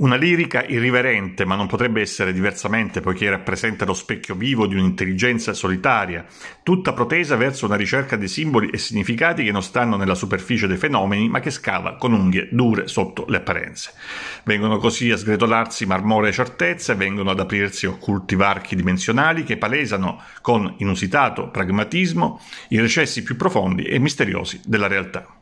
Una lirica irriverente, ma non potrebbe essere diversamente poiché rappresenta lo specchio vivo di un'intelligenza solitaria, tutta protesa verso una ricerca di simboli e significati che non stanno nella superficie dei fenomeni, ma che scava con unghie dure sotto le apparenze. Vengono così a sgretolarsi marmore e certezze, vengono ad aprirsi occulti varchi dimensionali che palesano con inusitato pragmatismo i recessi più profondi e misteriosi della realtà.